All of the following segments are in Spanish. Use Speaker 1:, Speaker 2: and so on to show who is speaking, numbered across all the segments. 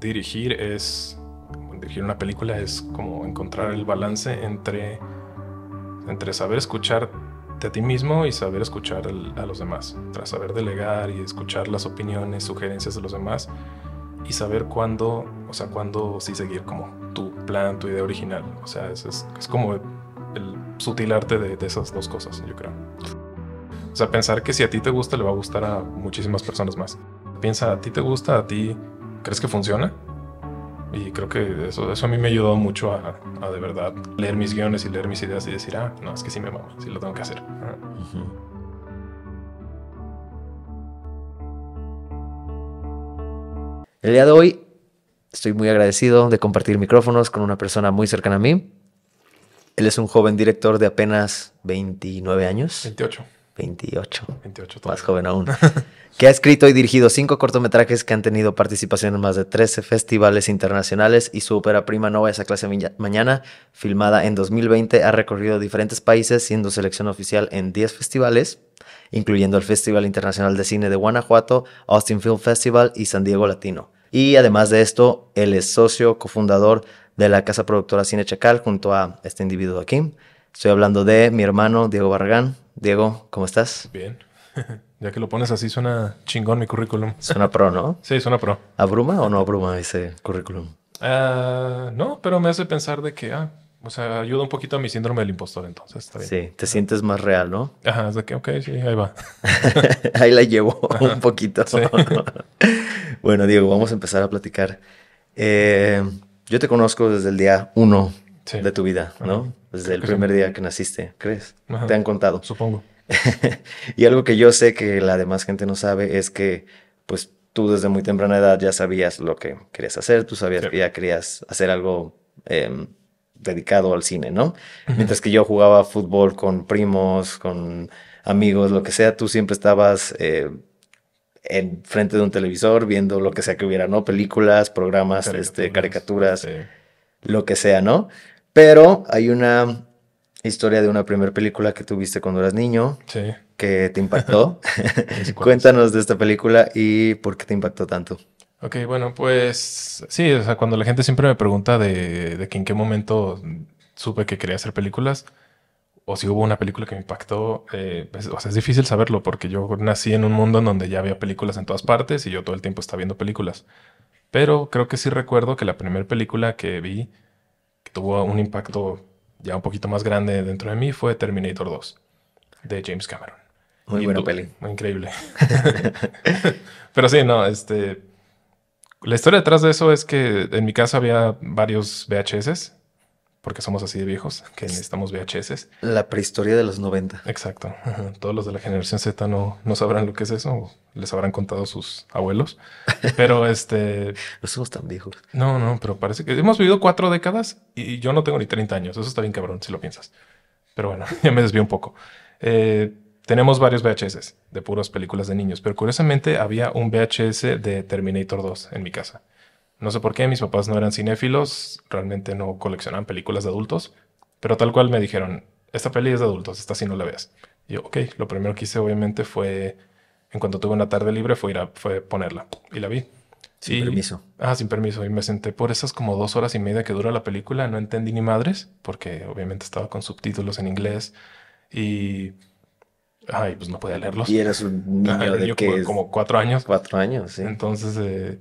Speaker 1: dirigir es, dirigir una película es como encontrar el balance entre, entre saber escucharte a ti mismo y saber escuchar a los demás, tras saber delegar y escuchar las opiniones, sugerencias de los demás y saber cuándo, o sea, cuándo sí seguir como tu plan, tu idea original. O sea, es, como el, sutil arte de, de esas dos cosas, yo creo. O sea, pensar que si a ti te gusta, le va a gustar a muchísimas personas más. Piensa, a ti te gusta, a ti crees que funciona. Y creo que eso, eso a mí me ayudó mucho a, de verdad leer mis guiones y leer mis ideas y decir, ah, no, es que sí me mama, sí lo tengo que hacer.
Speaker 2: El día de hoy estoy muy agradecido de compartir micrófonos con una persona muy cercana a mí. Él es un joven director de apenas 29 años. 28. 28. Más joven aún. que ha escrito y dirigido cinco cortometrajes que han tenido participación en más de 13 festivales internacionales y su ópera prima Nova esa clase mañana, filmada en 2020, ha recorrido diferentes países siendo selección oficial en 10 festivales, incluyendo el Festival Internacional de Cine de Guanajuato, Austin Film Festival y San Diego Latino. Y además de esto, él es socio cofundador de la casa productora Cine Chacal junto a este individuo aquí. Estoy hablando de mi hermano Diego Barragán, Diego, ¿cómo estás? Bien.
Speaker 1: Ya que lo pones así, suena chingón mi currículum.
Speaker 2: Suena pro, ¿no? Sí, suena pro. ¿Abruma o no abruma ese currículum?
Speaker 1: Ah, no, pero me hace pensar de que, ah, o sea, ayuda un poquito a mi síndrome del impostor, entonces está bien. Sí,
Speaker 2: te sientes más real, ¿no? Ajá,
Speaker 1: es de que, ok, sí,
Speaker 2: ahí va. ahí la llevo un poquito. bueno, Diego, vamos a empezar a platicar. Eh, yo te conozco desde el día uno de tu vida, ¿no? Desde el primer día que naciste, ¿crees? Te han contado. Supongo. y algo que yo sé que la demás gente no sabe es que, pues, tú desde muy temprana edad ya sabías lo que querías hacer, tú sabías que ya querías hacer algo em, dedicado al cine, ¿no? Mientras que yo jugaba fútbol con primos, con amigos, lo que sea, tú siempre estabas... Eh, en frente de un televisor viendo lo que sea que hubiera, ¿no? Películas, programas, este, caricaturas, caricaturas, lo que sea, ¿no? Pero hay una historia de una primera película que tuviste cuando eras niño. Que te impactó. Cuéntanos de esta película y por qué te impactó tanto.
Speaker 1: Ok, bueno, pues sí, o sea, cuando la gente siempre me pregunta de, que en qué momento supe que quería hacer películas o si hubo una película que me impactó, eh, pues, o sea, es difícil saberlo porque yo nací en un mundo en donde ya había películas en todas partes y yo todo el tiempo estaba viendo películas. Pero creo que sí recuerdo que la primera película que vi que tuvo un impacto ya un poquito más grande dentro de mí fue Terminator 2 de James Cameron. Muy peli. Increíble. Pero sí, no, este. La historia detrás de eso es que en mi caso había varios VHS porque somos así de viejos, que necesitamos VHS. La prehistoria de los 90. Exacto. Todos los de la generación Z no, no sabrán lo que es eso, les habrán contado sus abuelos. Pero este... no somos tan viejos. No, no, pero parece que hemos vivido cuatro décadas y yo no tengo ni 30 años. Eso está bien cabrón, si lo piensas. Pero bueno, ya me desvío un poco. Eh, tenemos varios VHS de puras películas de niños, pero curiosamente había un VHS de Terminator 2 en mi casa. No sé por qué, mis papás no eran cinéfilos, realmente no coleccionaban películas de adultos, pero tal cual me dijeron, esta peli es de adultos, esta sí no la veas. yo, ok, lo primero que hice obviamente fue, en cuanto tuve una tarde libre, fue, ir a, fue ponerla y la vi. Sin permiso. Ah, sin permiso. Y me senté por esas como dos horas y media que dura la película. No entendí ni madres, porque obviamente estaba con subtítulos en inglés. Y. Ay, pues no podía leerlos. Y eras un niño de yo, que como cuatro años. Cuatro años, sí. Entonces, eh,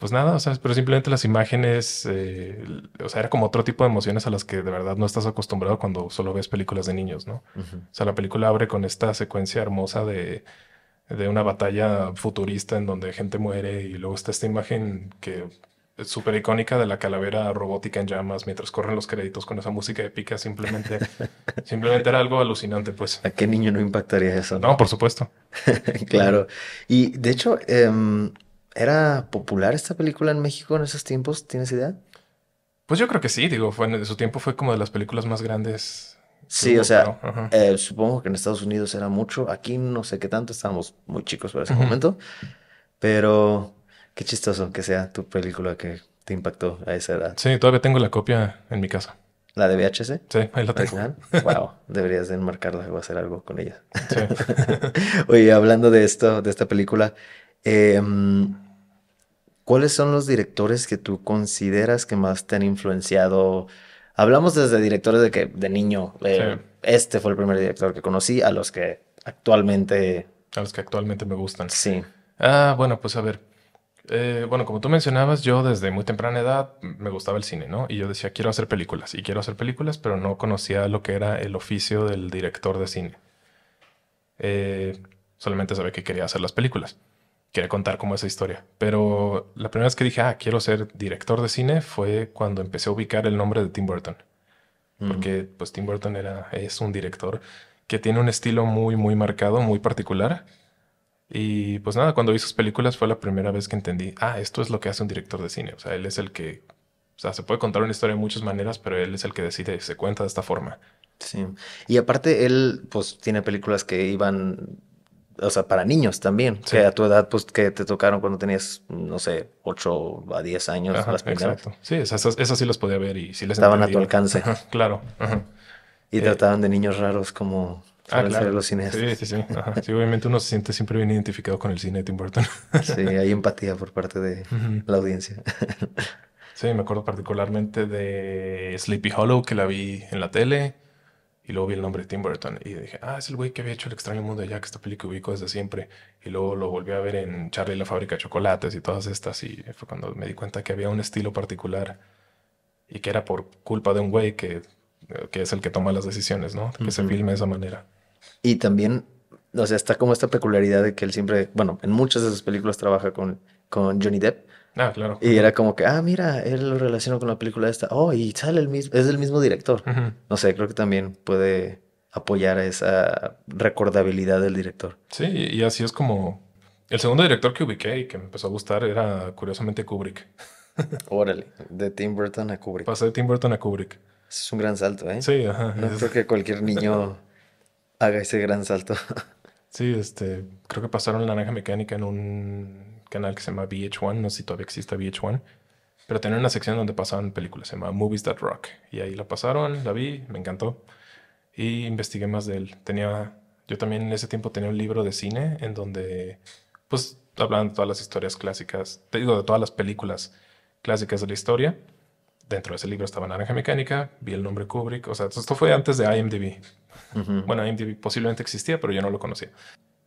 Speaker 1: pues nada, o sea, pero simplemente las imágenes, eh, o sea, era como otro tipo de emociones a las que de verdad no estás acostumbrado cuando solo ves películas de niños, ¿no? O sea, la película abre con esta secuencia hermosa de, de una batalla futurista en donde gente muere y luego está esta imagen que es súper icónica de la calavera robótica en llamas mientras corren los créditos con esa música épica, simplemente, simplemente era algo alucinante, pues. ¿A qué niño no impactaría eso?
Speaker 2: No, por supuesto. claro. Y de hecho... Em, ¿Era popular esta película en México en esos tiempos? ¿Tienes idea?
Speaker 1: Pues yo creo que sí, digo, fue en su tiempo fue
Speaker 2: como de las películas más grandes. Sí, o sea, eh, supongo que en Estados Unidos era mucho, aquí no sé qué tanto, estábamos muy chicos para ese momento, pero qué chistoso que sea tu película que te impactó a esa edad.
Speaker 1: Sí, todavía tengo la copia en mi casa.
Speaker 2: ¿La de VHS? Sí, ahí la tengo. Wow, deberías de enmarcarla o hacer algo con ella. Sí. Oye, hablando de esto, de esta película, eh, ¿cuáles son los directores que tú consideras que más te han influenciado? Hablamos desde directores de que de niño, eh, este fue el primer director que conocí, a los que actualmente... A los que actualmente me gustan. Sí.
Speaker 1: Ah, bueno, pues a ver. Eh, bueno, como tú mencionabas, yo desde muy temprana edad me gustaba el cine, ¿no? Y yo decía, quiero hacer películas, y quiero hacer películas, pero no conocía lo que era el oficio del director de cine. Eh, solamente sabía que quería hacer las películas quería contar como esa historia. Pero la primera vez que dije, ah, quiero ser director de cine fue cuando empecé a ubicar el nombre de Tim Burton. Mm. Porque pues Tim Burton era, es un director que tiene un estilo muy, muy marcado, muy particular. Y pues nada, cuando vi sus películas fue la primera vez que entendí, ah, esto es lo que hace un director de cine. O sea, él es el que, o sea, se puede contar una historia de muchas maneras, pero él es el que decide
Speaker 2: se cuenta de esta forma. Sí. Y aparte, él, pues, tiene películas que iban o sea, para niños también, que a tu edad, pues, que te tocaron cuando tenías, no sé, 8 a 10 años las primeras. Exacto. Sí, esas, sí las podía ver y sí les Estaban a tu alcance. claro. Y eh, trataban de niños raros como... Ah, los cineastas. Sí, sí,
Speaker 1: sí. obviamente uno se siente siempre bien identificado con el cine de Tim Burton. sí, hay
Speaker 2: empatía por parte de
Speaker 1: la audiencia. sí, me acuerdo particularmente de Sleepy Hollow, que la vi en la tele. Y luego vi el nombre de Tim Burton y dije, ah, es el güey que había hecho El extraño mundo de Jack, esta película que ubico desde siempre. Y luego lo volví a ver en Charlie la fábrica de chocolates y todas estas. Y fue cuando me di cuenta que había un estilo particular y que era por culpa de un güey que, eh, que es el que toma las decisiones, ¿no? Que se filme de esa manera. Y también,
Speaker 2: o sea, está como esta peculiaridad de que él siempre, bueno, en muchas de sus películas trabaja con, con Johnny Depp
Speaker 1: Ah, claro. Y
Speaker 2: era como que, ah, mira, él lo relacionó con la película esta. Oh, y sale el mismo, es del mismo director. No sé, creo que también puede apoyar a esa recordabilidad del director. Sí, y así es como
Speaker 1: el segundo director que ubiqué y que me empezó a gustar era curiosamente
Speaker 2: Kubrick. Órale, de Tim Burton a Kubrick. Pasé de Tim Burton a Kubrick. Es un gran salto, ¿eh? Sí, ajá. No creo que cualquier niño haga ese gran salto.
Speaker 1: sí, este, creo que pasaron la naranja mecánica en un canal que se llama VH1, no sé si todavía existe VH1, pero tenía una sección donde pasaban películas, se llama Movies That Rock, y ahí la pasaron, la vi, me encantó, y investigué más de él. Tenía, yo también en ese tiempo tenía un libro de cine en donde, pues, hablaban de todas las historias clásicas, te digo, de todas las películas clásicas de la historia. Dentro de ese libro estaba Naranja Mecánica, vi el nombre Kubrick, o sea, esto fue antes de IMDb. Bueno, IMDb posiblemente existía, pero yo no lo conocía.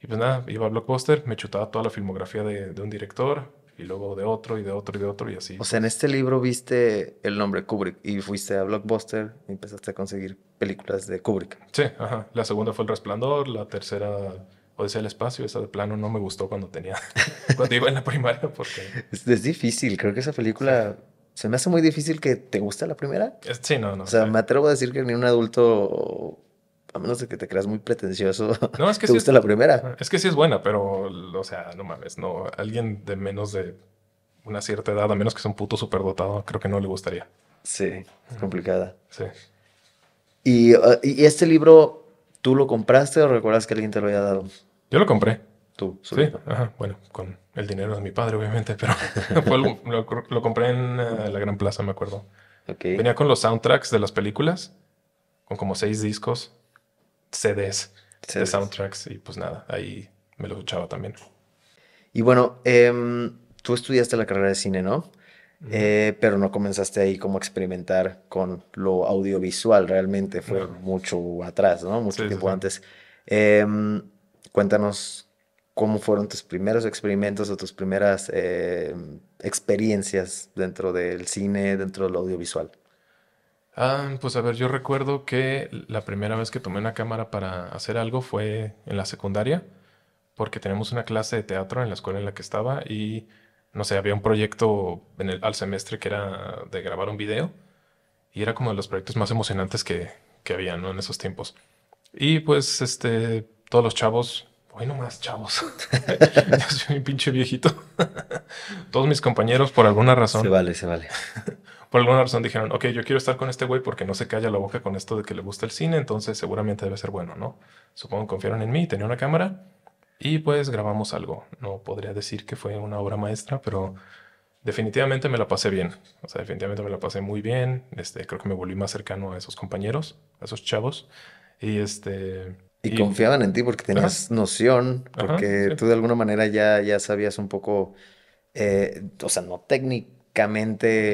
Speaker 1: Y pues nada, iba a Blockbuster, me chutaba toda la filmografía de, de un director y luego de otro
Speaker 2: y de otro y de otro y así. O sea, en este libro viste el nombre Kubrick y fuiste a Blockbuster y empezaste a conseguir películas de Kubrick.
Speaker 1: Sí, ajá. La segunda fue El Resplandor, la tercera Odisea del Espacio, esa de plano no me gustó cuando tenía, cuando iba en la primaria porque...
Speaker 2: Es, difícil, creo que esa película... Se me hace muy difícil que te guste la primera. Sí, no, no. O sea, me atrevo a decir que ni un adulto a menos de que te creas muy pretencioso. No, es que ¿Te sí gusta es, la primera?
Speaker 1: Es que sí es buena, pero, o sea, no mames, no. Alguien de menos de una cierta edad, a menos que sea un puto superdotado, creo que no le gustaría. Sí, es complicada. Sí. Ah,
Speaker 2: ¿Y, ¿Y, este libro tú lo compraste o recuerdas que alguien te lo había dado?
Speaker 1: Yo lo compré. ¿Tú? Sí, ajá, bueno, con el dinero de mi padre, obviamente, pero lo, compré en eh, la Gran Plaza, me acuerdo. Venía con los soundtracks de las películas, con como seis discos. CDs, de soundtracks y pues nada, ahí me lo escuchaba también.
Speaker 2: Y bueno, em, tú estudiaste la carrera de cine, ¿no? Eh, pero no comenzaste ahí como a experimentar con lo audiovisual realmente, fue mucho atrás, ¿no? Mucho tiempo antes. Em, cuéntanos cómo fueron tus primeros experimentos o tus primeras eh, experiencias dentro del cine, dentro del audiovisual.
Speaker 1: Ah, pues a ver, yo recuerdo que la primera vez que tomé una cámara para hacer algo fue en la secundaria, porque tenemos una clase de teatro en la escuela en la que estaba y, no sé, había un proyecto en el, al semestre que era de grabar un video y era como de los proyectos más emocionantes que, que había, ¿no? En esos tiempos. Y pues, este, todos los chavos, hoy no más chavos, yo soy un pinche viejito, todos mis compañeros por alguna razón. Se vale, se vale. por alguna razón dijeron, ok, yo quiero estar con este güey porque no se calla la boca con esto de que le gusta el cine, entonces seguramente debe ser bueno, ¿no? Supongo que confiaron en mí, tenía una cámara y pues grabamos algo. No podría decir que fue una obra maestra, pero definitivamente me la pasé bien. O sea, definitivamente me la pasé muy bien. Este, creo que me volví más cercano a esos
Speaker 2: compañeros, a esos chavos.
Speaker 1: Y este...
Speaker 2: Y, confiaban en ti porque tenías noción, porque tú de alguna manera ya, ya sabías un poco, eh, o sea, no técnico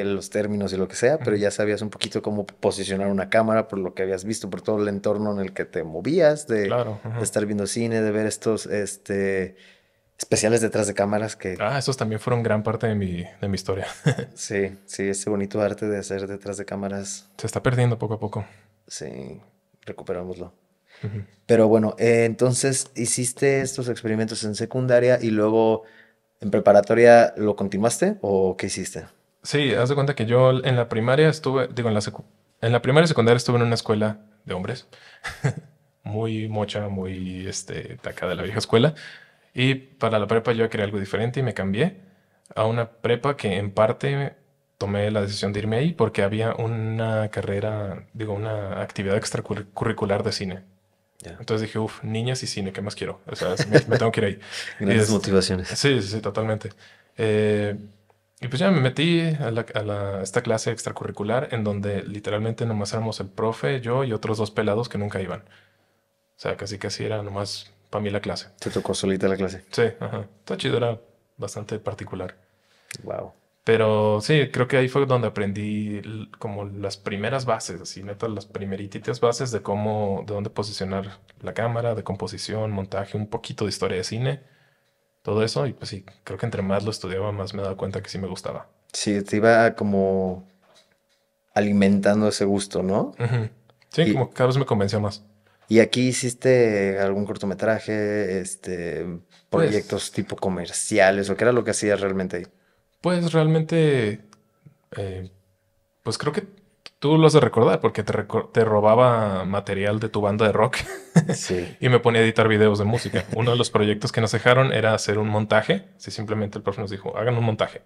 Speaker 2: los términos y lo que sea, pero ya sabías un poquito cómo posicionar una cámara por lo que habías visto, por todo el entorno en el que te movías, de, estar viendo cine, de ver estos este, especiales detrás de cámaras que...
Speaker 1: Ah, esos también fueron gran parte de mi,
Speaker 2: de mi historia. sí, sí, ese bonito arte de hacer detrás de cámaras. Se está perdiendo poco a poco. Sí, recuperámoslo. Pero bueno, eh, entonces hiciste estos experimentos en secundaria y luego ¿En preparatoria lo continuaste o qué hiciste?
Speaker 1: Sí, haz de cuenta que yo en la primaria estuve, digo, en la, primaria y secundaria estuve en una escuela de hombres, muy mocha, muy este, taca de la vieja escuela. Y para la prepa yo quería algo diferente y me cambié a una prepa que en parte tomé la decisión de irme ahí porque había una carrera, digo, una actividad extracurricular de cine. Entonces dije, uff, niñas y cine, ¿qué más quiero? O sea, me, tengo que ir ahí. Grandes este, motivaciones. Sí, sí, totalmente. Eh, y pues ya me metí a, esta clase extracurricular en donde literalmente nomás éramos el profe, yo y otros dos pelados que nunca iban. O sea, casi casi era nomás para mí la clase.
Speaker 2: ¿Te tocó solita la clase?
Speaker 1: Sí, ajá. Está chido, era bastante particular. Wow. Pero sí, creo que ahí fue donde aprendí como las primeras bases, así neta, las primeritas bases de cómo, de dónde posicionar la cámara, de composición, montaje, un poquito de historia de cine, todo eso. Y pues sí, creo que entre más lo estudiaba, más me daba cuenta que sí me
Speaker 2: gustaba. Sí, te iba como alimentando ese gusto, ¿no? Sí, como
Speaker 1: cada vez me convenció más.
Speaker 2: ¿Y aquí hiciste algún cortometraje, este, pues proyectos tipo comerciales o qué era lo que hacías realmente ahí?
Speaker 1: Pues realmente, eh, pues creo que tú lo has de recordar porque te, robaba material de tu banda de rock y me ponía a editar videos de música. Uno de los proyectos que nos dejaron era hacer un montaje. Si simplemente el profe nos dijo, hagan un montaje.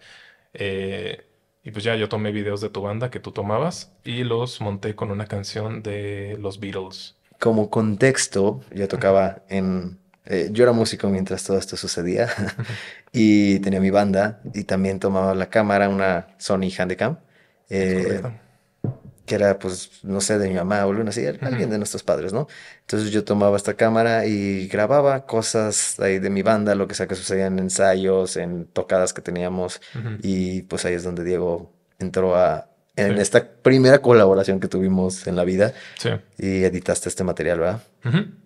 Speaker 1: Eh, y pues ya yo tomé videos de tu banda que tú tomabas y los monté con una canción de los Beatles.
Speaker 2: Como contexto, yo tocaba en eh, yo era músico mientras todo esto sucedía y tenía mi banda y también tomaba la cámara, una Sony Handycam, eh, que era, pues, no sé, de mi mamá o alguien así, alguien de nuestros padres, ¿no? Entonces yo tomaba esta cámara y grababa cosas ahí de mi banda, lo que sea que sucedía en ensayos, en tocadas que teníamos y pues ahí es donde Diego entró a, en esta primera colaboración que tuvimos en la vida. Y editaste este material, ¿verdad?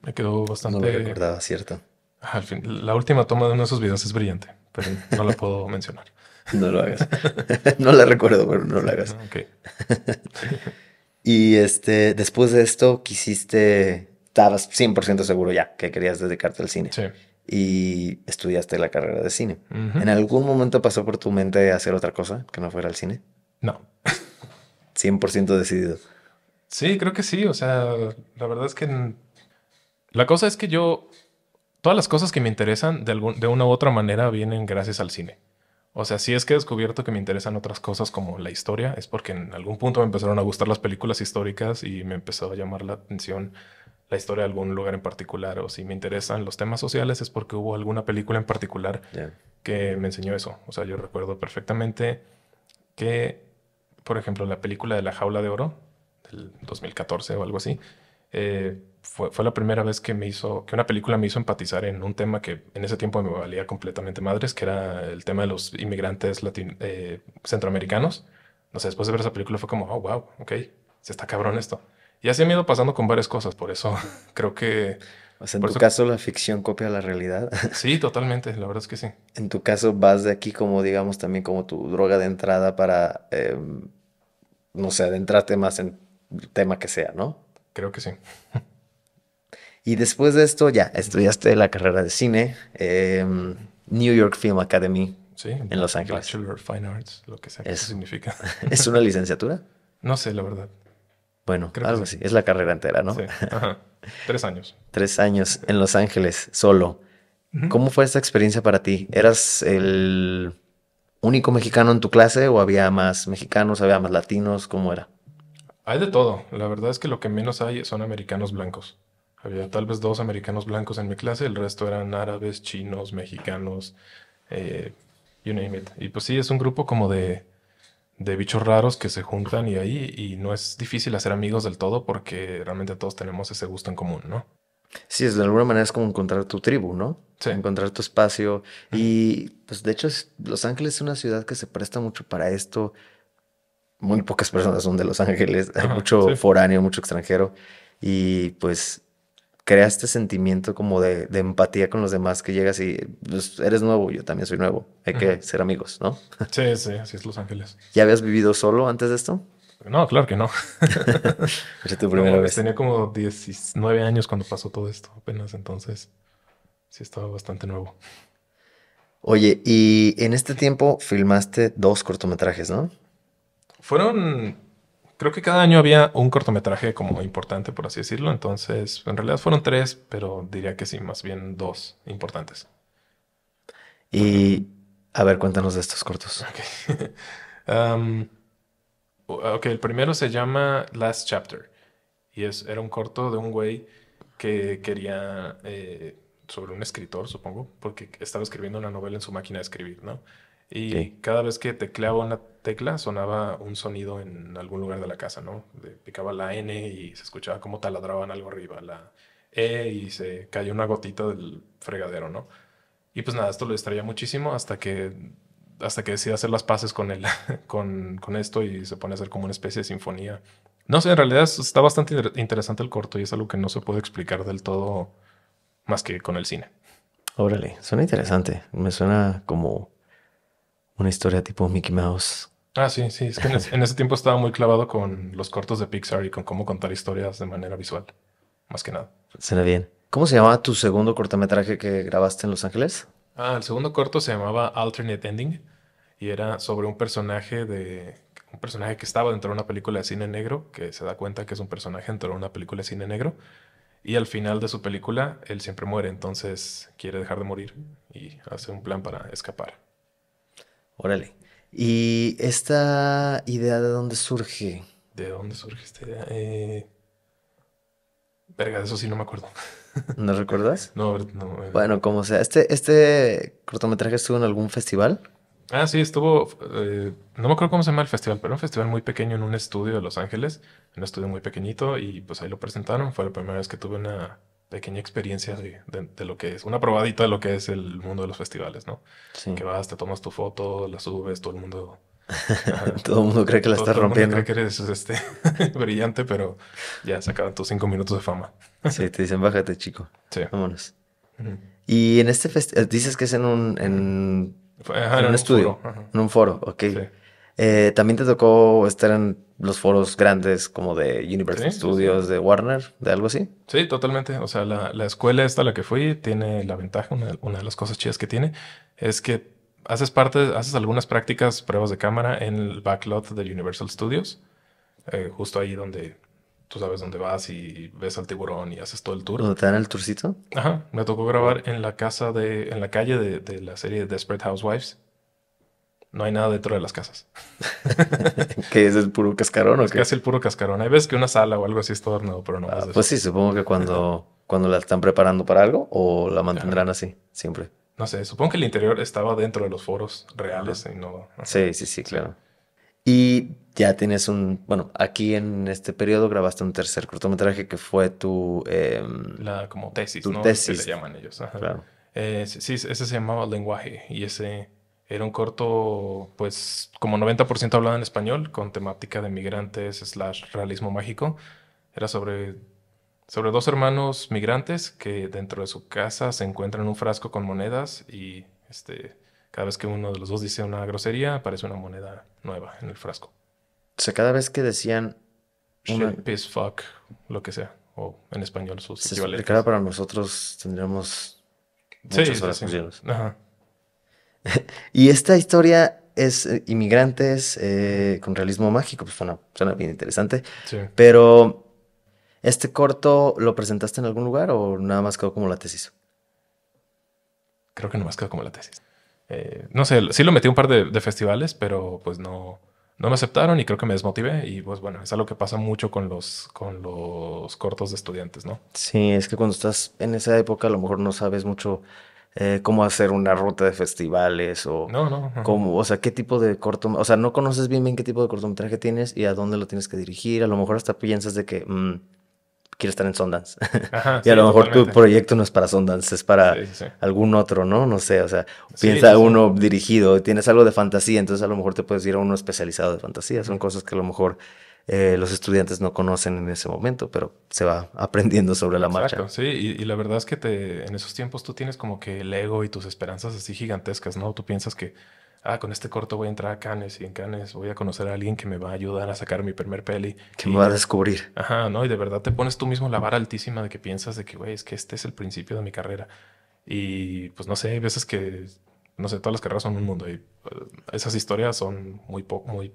Speaker 1: Me quedó bastante. No lo recordaba, cierto. Al fin, la última toma de uno de esos videos es brillante, pero no la puedo mencionar. No lo hagas. no la recuerdo, pero no lo hagas. Ok.
Speaker 2: y este, después de esto, quisiste. Estabas 100% seguro ya que querías dedicarte al cine. Sí. Y estudiaste la carrera de cine. ¿En algún momento pasó por tu mente hacer otra cosa que no fuera el cine? No. 100% decidido. Sí,
Speaker 1: creo que sí. O sea, la verdad es que la cosa es que yo, todas las cosas que me interesan de, algún, de una u otra manera vienen gracias al cine. O sea, si es que he descubierto que me interesan otras cosas como la historia, es porque en algún punto me empezaron a gustar las películas históricas y me empezó a llamar la atención la historia de algún lugar en particular. O si me interesan los temas sociales, es porque hubo alguna película en particular que me enseñó eso. O sea, yo recuerdo perfectamente que por ejemplo, la película de La Jaula de Oro, del 2014 o algo así, eh, fue, fue, la primera vez que me hizo, que una película me hizo empatizar en un tema que en ese tiempo me valía completamente madres, que era el tema de los inmigrantes eh, centroamericanos. No sé, después de ver esa película fue como, oh, wow, ok, se está cabrón esto. Y así me ido pasando con varias cosas, por eso creo que...
Speaker 2: O sea, en tu caso la ficción copia la
Speaker 1: realidad. Sí, totalmente, la verdad es que sí.
Speaker 2: En tu caso vas de aquí como, digamos, también como tu droga de entrada para em, no sé, adentrarte más en tema que sea, ¿no? Creo que sí. y después de esto ya estudiaste la carrera de cine, em, New York Film Academy. Sí, en Los Ángeles. Bachelor of Fine Arts, lo que significa. ¿Es una licenciatura?
Speaker 1: No sé, la verdad.
Speaker 2: Bueno, Creo algo así. Es la carrera entera, ¿no? Sí. Tres años. Tres años en Los Ángeles, solo. ¿Cómo fue esta experiencia para ti? ¿Eras el único mexicano en tu clase o había más mexicanos, había más latinos? ¿Cómo era?
Speaker 1: Hay de todo. La verdad es que lo que menos hay son americanos blancos. Había tal vez dos americanos blancos en mi clase, el resto eran árabes, chinos, mexicanos, eh, you name it. Y pues sí, es un grupo como de, de bichos raros que se juntan y ahí, y no es difícil hacer amigos del todo
Speaker 2: porque realmente todos tenemos ese gusto en común, ¿no? Sí, es de alguna manera es como encontrar tu tribu, ¿no? Encontrar tu espacio. Y pues de hecho, Los Ángeles es una ciudad que se presta mucho para esto. Muy pocas personas son de Los Ángeles, hay mucho foráneo, mucho extranjero. Y pues crea este sentimiento como de, empatía con los demás que llegas y pues, eres nuevo, yo también soy nuevo, hay que ser amigos, ¿no?
Speaker 1: Sí, sí, así es Los Ángeles.
Speaker 2: ¿Ya habías vivido solo antes de esto?
Speaker 1: No, claro que no.
Speaker 2: es tu Tenía
Speaker 1: como 19 años cuando pasó todo esto, apenas entonces. Sí, estaba bastante nuevo.
Speaker 2: Oye, y en este tiempo filmaste dos cortometrajes, ¿no?
Speaker 1: Fueron, creo que cada año había un cortometraje como importante, por así decirlo. Entonces, en realidad fueron tres, pero diría que sí, más bien dos importantes.
Speaker 2: Y, a ver, cuéntanos de estos cortos. Ok...
Speaker 1: Ah, ok, el primero se llama Last Chapter. Y es, era un corto de un güey que quería. Eh, sobre un escritor, supongo, porque estaba escribiendo una novela en su máquina de escribir, ¿no? Y cada vez que tecleaba una tecla sonaba un sonido en algún lugar de la casa, ¿no? picaba la N y se escuchaba cómo taladraban algo arriba, la E y se cayó una gotita del fregadero, ¿no? Y pues nada, esto lo distraía muchísimo hasta que hasta que decide hacer las paces con, él, con, esto y se pone a hacer como una especie de sinfonía. No sé, en realidad está bastante interesante el corto y es algo que no se puede explicar del todo más que con el cine.
Speaker 2: Órale, suena interesante. Me suena como una historia tipo Mickey Mouse.
Speaker 1: Ah, sí, sí. Es que en, ese, tiempo estaba muy clavado con los cortos de Pixar y con cómo contar historias de manera visual, más que nada.
Speaker 2: Suena bien. ¿Cómo se llamaba tu segundo cortometraje que grabaste en Los Ángeles?
Speaker 1: Ah, el segundo corto se llamaba Alternate Ending y era sobre un personaje de un personaje que estaba dentro de una película de cine negro, que se da cuenta que es un personaje dentro de una película de cine negro y al final de su película él siempre muere, entonces quiere dejar de morir y hace un plan para escapar.
Speaker 2: Órale. ¿Y esta idea de dónde surge?
Speaker 1: ¿De dónde surge esta idea? Eh, verga, eso sí no me acuerdo.
Speaker 2: ¿No recuerdas? No, eh. Bueno, como sea, este, este cortometraje estuvo en algún festival.
Speaker 1: Ah, sí, estuvo, eh, no me acuerdo cómo se llama el festival, pero un festival muy pequeño en un estudio de Los Ángeles, un estudio muy pequeñito y pues ahí lo presentaron. Fue la primera vez que tuve una pequeña experiencia de, lo que es, una probadita de lo que es el mundo de los festivales, ¿no? Que vas, te tomas tu foto, la subes, todo el mundo todo el mundo cree que la está estás todo rompiendo. Mundo cree que eres este, brillante, pero
Speaker 2: ya se acaban tus cinco minutos de fama. sí, te dicen, bájate, chico. Sí. Vámonos. Y en este festival, eh, dices que es en un, en, un estudio, en un foro, ok. Eh, también te tocó estar en los foros grandes como de Universal Studios, de Warner, de algo así.
Speaker 1: Sí, totalmente. O sea, la, la escuela esta a la que fui tiene la ventaja, una de las cosas chidas que tiene, es que haces parte, haces algunas prácticas, pruebas de cámara en el backlot de Universal Studios, eh, justo ahí donde tú sabes dónde vas y ves al tiburón y haces todo el tour. ¿Dónde
Speaker 2: te dan el tourcito?
Speaker 1: Ajá, me tocó grabar en la casa de, en la calle de, la serie Desperate Housewives. No hay nada dentro de las casas.
Speaker 2: que es el puro cascarón? ¿o es
Speaker 1: el puro cascarón. Hay veces que una sala o algo así está adornado, pero no. Ah,
Speaker 2: pues sí, supongo que cuando, cuando la están preparando para algo o la mantendrán así, siempre.
Speaker 1: No sé, supongo que el interior estaba dentro de los foros reales y no.
Speaker 2: Sí, sí, sí, claro. Y ya tienes un. Bueno, aquí en este periodo grabaste un tercer cortometraje que fue tu. Em, la como tesis, este llaman ellos. Claro.
Speaker 1: Eh, sí, ese se llamaba Lenguaje y ese era un corto, pues como 90% hablado en español, con temática de migrantes slash realismo mágico. Era sobre sobre dos hermanos migrantes que dentro de su casa se encuentran un frasco con monedas y este, cada vez que uno de los dos dice una grosería aparece una moneda nueva en
Speaker 2: el frasco. O sea, cada vez que decían... Shit, piss, fuck, lo que sea. O en español sus se equivalentes. para nosotros tendríamos muchas sí, sí, y esta historia es eh, inmigrantes eh, con realismo mágico. Pues suena, suena bien interesante. Pero ¿Este corto lo presentaste en algún lugar o nada más quedó como la tesis?
Speaker 1: Creo que nada más quedó como la tesis. Eh, no sé, sí lo metí un par de, festivales, pero pues no, no me aceptaron y creo que me desmotivé. Y pues bueno, es algo que pasa mucho con los, con
Speaker 2: los cortos de estudiantes, ¿no? Sí, es que cuando estás en esa época a lo mejor no sabes mucho eh, cómo hacer una ruta de festivales o no, no, o sea, qué tipo de corto, o sea, no conoces bien bien qué tipo de cortometraje tienes y a dónde lo tienes que dirigir, a lo mejor hasta piensas de que mm, Quiere estar en Sundance. y a lo mejor tu proyecto no es para Sundance, es para algún otro, ¿no? No sé, o sea, piensa uno dirigido, tienes algo de fantasía, entonces a lo mejor te puedes ir a uno especializado de fantasía. Son cosas que a lo mejor eh, los estudiantes no conocen en ese momento, pero se va aprendiendo sobre la Exacto, marcha.
Speaker 1: Sí, y, la verdad es que en esos tiempos tú tienes como que el ego y tus esperanzas así gigantescas, ¿no? Tú piensas que ah, con este corto voy a entrar a Cannes y en Cannes voy a conocer a alguien que me va a ayudar a sacar mi primer peli.
Speaker 2: Que me va a descubrir.
Speaker 1: Ajá, ¿no? Y de verdad te pones tú mismo la vara altísima de que piensas de que, güey, es que este es el principio de mi carrera. Y pues no sé, hay veces que, no sé, todas las carreras son un mundo y eh, esas historias son muy, muy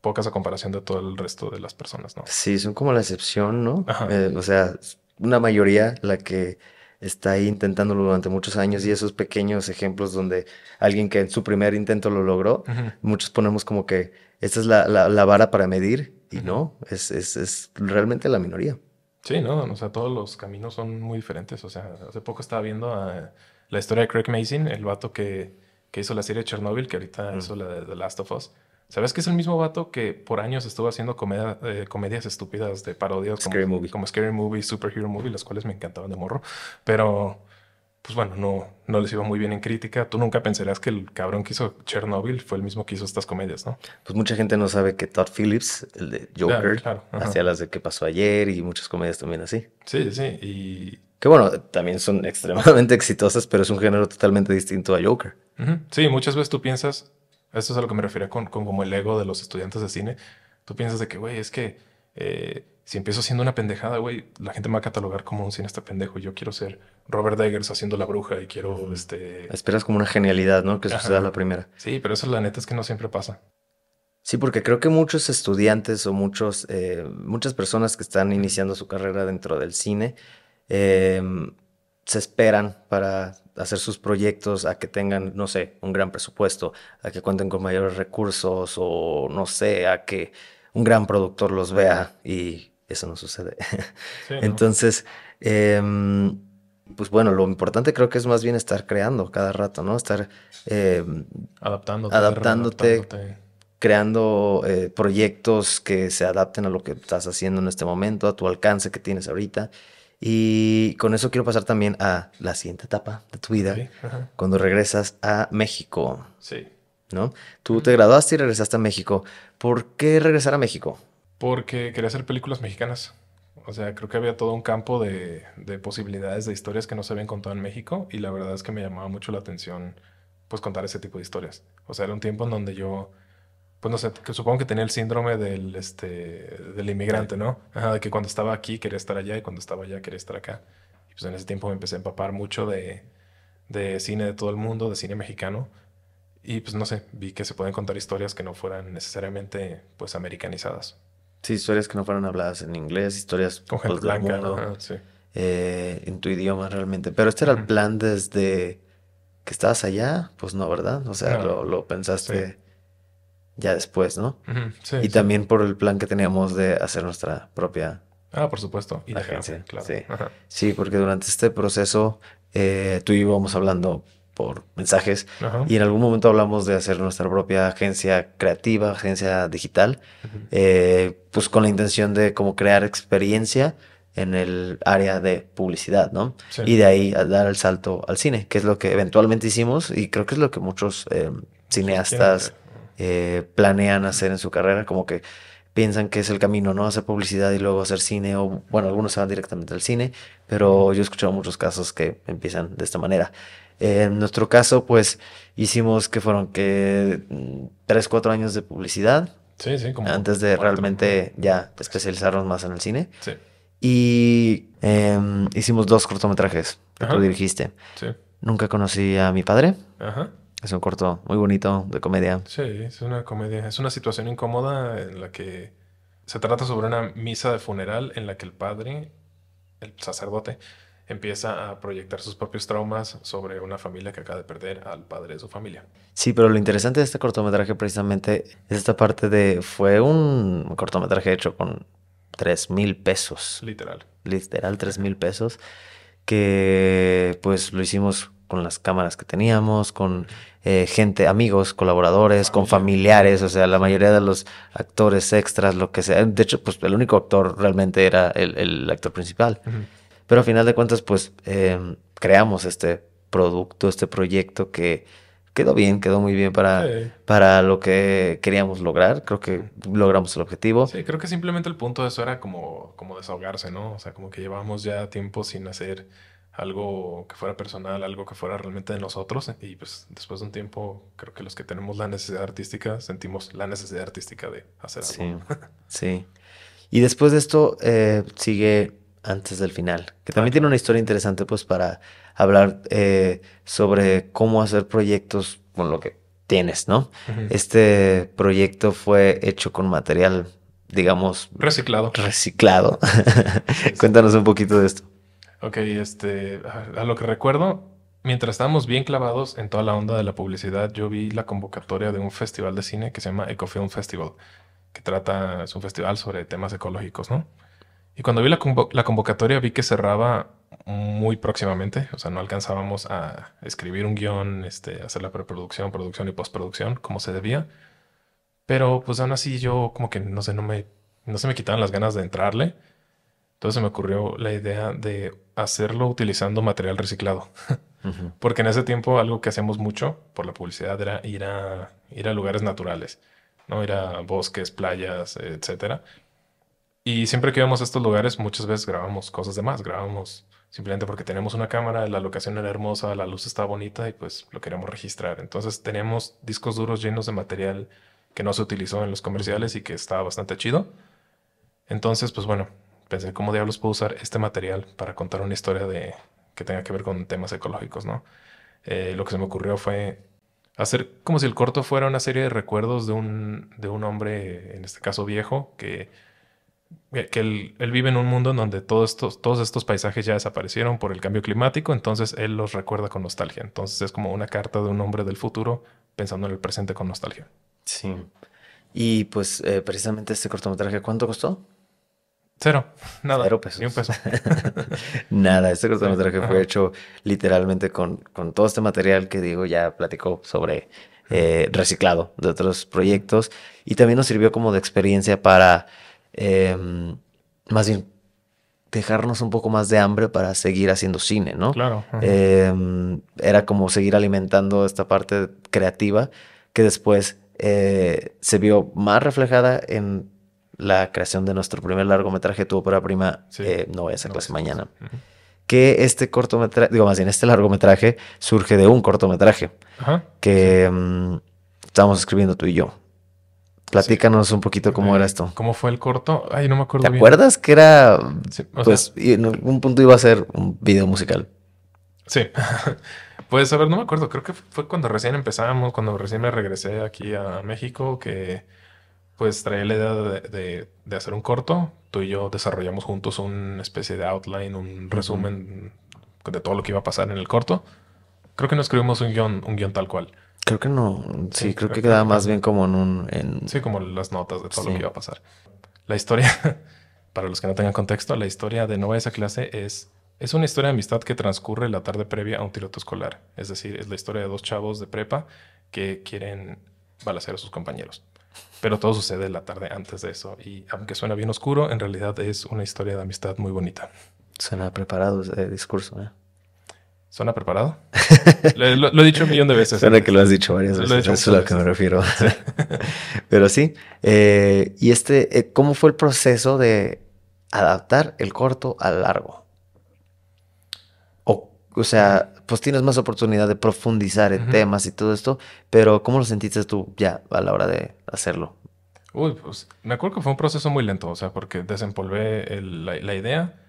Speaker 1: pocas a comparación de todo el resto de las personas, ¿no?
Speaker 2: Sí, son como la excepción, ¿no? Eh, o sea, una mayoría la que está ahí intentándolo durante muchos años y esos pequeños ejemplos donde alguien que en su primer intento lo logró, muchos ponemos como que esta es la, vara para medir y no, es, realmente la minoría.
Speaker 1: Sí, no, o sea, todos los caminos son muy diferentes. O sea, hace poco estaba viendo la historia de Craig Mason, el vato que, que hizo la serie de Chernobyl, que ahorita mm. hizo la de The Last of Us. ¿Sabes que es el mismo vato que por años estuvo haciendo eh, comedias estúpidas de parodias Scary movie. como Scary Movie, Superhero Movie, las cuales me encantaban de morro? Pero, pues bueno, no, no les iba muy bien en crítica. Tú nunca pensarás que el cabrón que hizo Chernobyl fue el mismo que hizo estas comedias, ¿no?
Speaker 2: Pues mucha gente no sabe que Todd Phillips, el de Joker, hacía las de qué pasó ayer y muchas comedias también así. Sí, sí,
Speaker 1: y...
Speaker 2: Que bueno, también son extremadamente exitosas, pero es un género totalmente distinto a Joker.
Speaker 1: Sí, muchas veces tú piensas, eso es a lo que me refería con, como el ego de los estudiantes de cine. Tú piensas de que, güey, es que eh, si empiezo haciendo una pendejada, güey, la gente me va a catalogar como un cineasta pendejo. Yo quiero ser Robert Eggers haciendo La Bruja y quiero, este...
Speaker 2: Esperas como una genialidad, ¿no? Que suceda la primera.
Speaker 1: Sí, pero eso la neta es que no siempre pasa.
Speaker 2: Sí, porque creo que muchos estudiantes o muchos, eh, muchas personas que están iniciando su carrera dentro del cine eh, se esperan para hacer sus proyectos a que tengan, no sé, un gran presupuesto, a que cuenten con mayores recursos o, no sé, a que un gran productor los vea y eso no sucede. Entonces, em, pues bueno, lo importante creo que es más bien estar creando cada rato, ¿no? Estar em,
Speaker 1: adaptándote, adaptándote,
Speaker 2: creando eh, proyectos que se adapten a lo que estás haciendo en este momento, a tu alcance que tienes ahorita. Y con eso quiero pasar también a la siguiente etapa de tu vida, cuando regresas a México. Sí. ¿No? Tú te graduaste y regresaste a México. ¿Por qué regresar a México?
Speaker 1: Porque quería hacer películas mexicanas. O sea, creo que había todo un campo de, de, posibilidades, de historias que no se habían contado en México y la verdad es que me llamaba mucho la atención pues contar ese tipo de historias. O sea, era un tiempo en donde yo pues no sé, supongo que tenía el síndrome del, este, del inmigrante, ¿no? Ajá, de que cuando estaba aquí quería estar allá y cuando estaba allá quería estar acá. Y pues en ese tiempo me empecé a empapar mucho de, de cine de todo el mundo, de cine mexicano. Y pues no sé, vi que se pueden contar historias que no fueran necesariamente pues americanizadas.
Speaker 2: Sí, historias que no fueran habladas en inglés, historias con gente pues, blanca, mundo, eh, en tu idioma realmente. Pero este era el plan desde que estabas allá, pues no, ¿verdad? O sea, lo, pensaste ya después, ¿no? sí, y también por el plan que teníamos de hacer nuestra propia.
Speaker 1: Ah, por supuesto.
Speaker 2: Y agencia, claro. Sí. porque durante este proceso eh, tú y yo íbamos hablando por mensajes y en algún momento hablamos de hacer nuestra propia agencia creativa, agencia digital, eh, pues con la intención de como crear experiencia en el área de publicidad, ¿no? Y de ahí dar el salto al cine, que es lo que eventualmente hicimos y creo que es lo que muchos eh, cineastas eh, planean hacer en su carrera, como que piensan que es el camino, ¿no? Hacer publicidad y luego hacer cine, o bueno, algunos se van directamente al cine, pero yo he escuchado muchos casos que empiezan de esta manera. en nuestro caso, pues hicimos que fueron que mm, tres cuatro años de publicidad. antes de realmente ya especializarnos más en el cine. Y em, hicimos dos cortometrajes que tú dirigiste. Sí. Nunca conocí a mi padre. Ajá. Es un corto muy bonito de comedia.
Speaker 1: Sí, es una comedia. Es una situación incómoda en la que se trata sobre una misa de funeral en la que el padre, el sacerdote, empieza a proyectar sus propios traumas sobre una familia que acaba de perder al padre de su familia.
Speaker 2: Sí, pero lo interesante de este cortometraje precisamente es esta parte de... Fue un cortometraje hecho con tres mil pesos. Literal. Literal, tres mil pesos. Que pues lo hicimos con las cámaras que teníamos, con eh, gente, amigos, colaboradores, con familiares, o sea, la mayoría de los actores extras, lo que sea. De hecho, pues el único actor realmente era el, actor principal. Pero a final de cuentas, pues em, creamos este producto, este proyecto que quedó bien, quedó muy bien para, para lo que queríamos lograr. Creo que logramos el objetivo. Sí, creo que
Speaker 1: simplemente el punto de eso era como, como desahogarse, ¿no? O sea, como que llevamos ya tiempo sin hacer algo que fuera personal, algo que fuera realmente de nosotros. Y pues después de un tiempo, creo que los que tenemos la necesidad artística, sentimos la necesidad artística de hacer algo.
Speaker 2: Sí, Y después de esto eh, sigue antes del final, que también tiene una historia interesante pues para hablar eh, sobre cómo hacer proyectos con lo que tienes, ¿no? Este proyecto fue hecho con material, digamos... Reciclado. Reciclado. Cuéntanos un poquito de esto.
Speaker 1: Ok, este, a, lo que recuerdo, mientras estábamos bien clavados en toda la onda de la publicidad, yo vi la convocatoria de un festival de cine que se llama Ecofilm Festival, que trata, es un festival sobre temas ecológicos, ¿no? Y cuando vi la, convocatoria vi que cerraba muy próximamente, o sea, no alcanzábamos a escribir un guión, este, hacer la preproducción, producción y postproducción como se debía. Pero pues aún así yo como que no sé, no me, no se me quitaban las ganas de entrarle. Entonces se me ocurrió la idea de hacerlo utilizando material reciclado. Porque en ese tiempo algo que hacíamos mucho por la publicidad era ir a, ir a lugares naturales, ¿no? Ir a bosques, playas, etc Y siempre que íbamos a estos lugares, muchas veces grabamos cosas de más, grabamos simplemente porque tenemos una cámara, la locación era hermosa, la luz estaba bonita y pues lo queríamos registrar. Entonces tenemos discos duros llenos de material que no se utilizó en los comerciales y que estaba bastante chido. Entonces, pues bueno, pensé, ¿cómo diablos puedo usar este material para contar una historia de, que tenga que ver con temas ecológicos, ¿no? Eh, lo que se me ocurrió fue hacer como si el corto fuera una serie de recuerdos de un, de un hombre, en este caso viejo, que, que él, vive en un mundo en donde todos estos, todos estos paisajes ya desaparecieron por el cambio climático, entonces él los recuerda con nostalgia. Entonces es como una carta de un hombre del futuro pensando en el presente con nostalgia. Sí.
Speaker 2: Y pues eh, precisamente este cortometraje, ¿cuánto costó? Cero, nada. Cero pesos. peso. nada, este cortometraje fue hecho literalmente con, con, todo este material que digo ya platicó sobre eh, reciclado de otros proyectos y también nos sirvió como de experiencia para em, más bien dejarnos un poco más de hambre para seguir haciendo cine, ¿no? Claro. Em, era como seguir alimentando esta parte creativa que después eh, se vio más reflejada en la creación de nuestro primer largometraje, tu ópera prima, eh, no voy a hacer clase mañana. Que este cortometraje, digo más bien, este largometraje surge de un cortometraje que mm, estábamos escribiendo tú y yo. Platícanos un poquito cómo eh, era esto.
Speaker 1: ¿Cómo fue el corto? Ay, no me acuerdo. ¿Te acuerdas
Speaker 2: que era? pues en algún punto iba a ser un video musical.
Speaker 1: Sí. pues a ver, no me acuerdo. Creo que fue cuando recién empezábamos, cuando recién me regresé aquí a México, que pues trae la idea de, hacer un corto. Tú y yo desarrollamos juntos una especie de outline, un resumen de todo lo que iba a pasar en el corto. Creo que no escribimos un guión, un guión tal cual.
Speaker 2: Creo que no. Sí, creo, que, quedaba más bien como en un. Sí,
Speaker 1: como las notas de todo lo que iba a pasar. La historia, para los que no tengan contexto, la historia de Nueva esa clase es. Es una historia de amistad que transcurre la tarde previa a un tiroteo escolar. Es decir, es la historia de dos chavos de prepa que quieren balacer a sus compañeros. Pero todo sucede la tarde antes de eso. Y aunque suena bien oscuro, en realidad es una historia de amistad muy bonita. Suena preparado el discurso, ¿eh? ¿Suena preparado?
Speaker 2: lo, he dicho un
Speaker 1: millón de veces. Suena que lo has dicho varias veces. eso es lo que me refiero.
Speaker 2: Pero sí. Eh, ¿Y este, eh, cómo fue el proceso de adaptar el corto al largo? o sea, pues tienes más oportunidad de profundizar en temas y todo esto, pero ¿cómo lo sentiste tú ya a la hora de hacerlo?
Speaker 1: Uy, pues me acuerdo que fue un proceso muy lento, o sea, porque desempolvé la, idea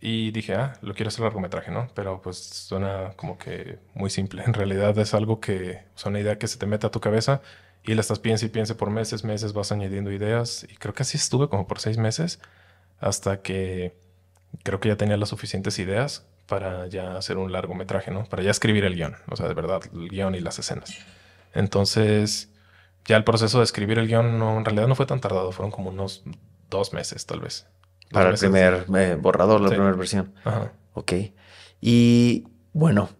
Speaker 1: y dije, ah, lo quiero hacer largometraje, ¿no? Pero pues suena como que muy simple. En realidad es algo que, o sea, una idea que se te mete a tu cabeza y la estás piensa y piensa por meses, meses, vas añadiendo ideas y creo que así estuve como por seis meses hasta que creo que ya tenía las suficientes ideas para ya hacer un largometraje, ¿no? Para ya escribir el guión, o sea, de verdad, el guión y las escenas. Entonces, ya el proceso de escribir el guión no, en realidad no fue tan tardado, fueron como unos dos meses tal vez.
Speaker 2: para el primer eh, borrador, la primera versión. Ajá. Ok. Y bueno,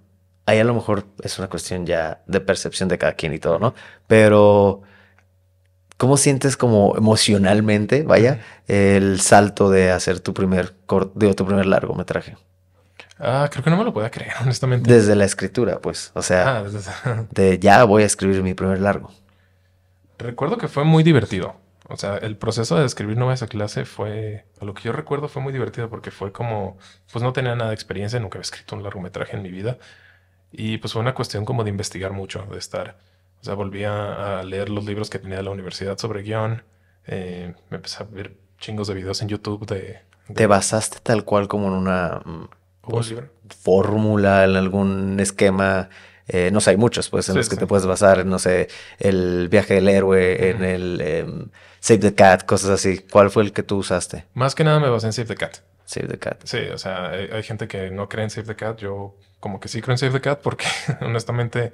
Speaker 2: ahí a lo mejor es una cuestión ya de percepción de cada quien y todo, ¿no? Pero... ¿Cómo sientes como emocionalmente, vaya, el salto de hacer tu primer, corto, de tu primer largometraje?
Speaker 1: Ah, creo que no me lo pueda creer, honestamente. Desde
Speaker 2: la escritura, pues. O sea, ah, de ya voy a escribir mi primer largo.
Speaker 1: Recuerdo que fue muy divertido. O sea, el proceso de escribir no esa clase fue, a lo que yo recuerdo, fue muy divertido porque fue como, pues no tenía nada de experiencia, nunca había escrito un largometraje en mi vida. Y pues fue una cuestión como de investigar mucho, de estar. O sea, volvía a, leer los libros que tenía de la universidad sobre guión. Eh, me empecé a ver chingos de videos en YouTube de...
Speaker 2: Te basaste tal cual como en una mm, pues, fórmula, en algún esquema. Eh, no sé, hay muchos, pues, en los que te puedes basar, no sé, el viaje del héroe, en el em, Save the Cat, cosas así. ¿Cuál fue el que tú usaste?
Speaker 1: Más que nada me basé en Save the Cat. Save the Cat. Sí, o sea, hay, gente que no cree en Save the Cat. Yo como que sí creo en Save the Cat porque honestamente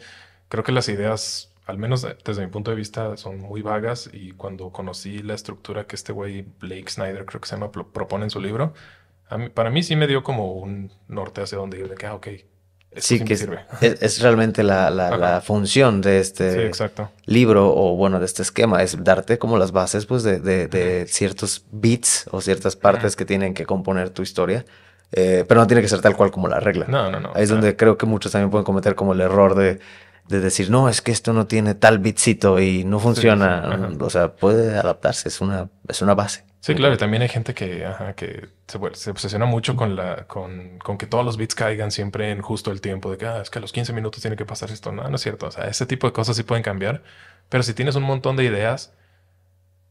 Speaker 1: creo que las ideas, al menos desde mi punto de vista, son muy vagas y cuando conocí la estructura que este güey Blake Snyder creo que se llama propone en su libro, para mí sí me dio como un norte hacia donde ir, de que, ah, ok.
Speaker 2: sí, sí, que es, sirve. Es, realmente la, función de este libro o bueno, de este esquema, es darte como las bases pues de, ciertos bits o ciertas partes que tienen que componer tu historia. Eh, pero no tiene que ser tal cual como la regla. No, no, no. Ahí es donde creo que muchos también pueden cometer como el error de, decir, no, es que esto no tiene tal bitcito y no funciona. o sea, puede adaptarse, es una, es una base.
Speaker 1: Sí, claro, también hay gente que, que se, obsesiona mucho con, la, con, que todos los bits caigan siempre en justo el tiempo, de que ah, es que a los 15 minutos tiene que pasar esto. No, no es cierto. O sea, ese tipo de cosas sí pueden cambiar, pero si tienes un montón de ideas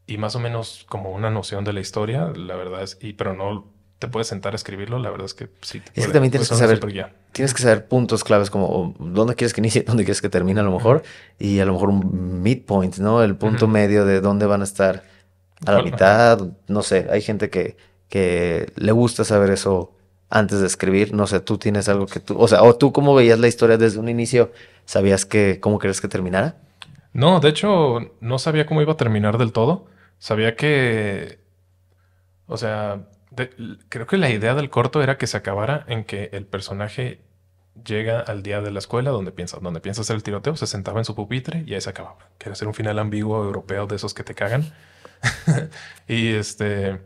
Speaker 1: y más o menos como una noción de la historia, la verdad es, y, pero no te puedes sentar a escribirlo, la verdad es que sí. Te es que también tienes que saber,
Speaker 2: tienes que saber puntos claves como dónde quieres que inicie, dónde quieres que termine a lo mejor, y a lo mejor un midpoint, ¿no? El punto medio de dónde van a estar a la mitad, no sé, hay gente que, que le gusta saber eso antes de escribir, no sé, tú tienes algo que tú, o sea, o tú cómo veías la historia desde un inicio, ¿sabías que cómo crees que terminara?
Speaker 1: No, de hecho, no sabía cómo iba a terminar del todo. Sabía que, o sea, creo que la idea del corto era que se acabara en que el personaje llega al día de la escuela donde piensa, donde piensa hacer el tiroteo, se sentaba en su pupitre y ahí se acababa. Quiere hacer un final ambiguo europeo de esos que te cagan. y este.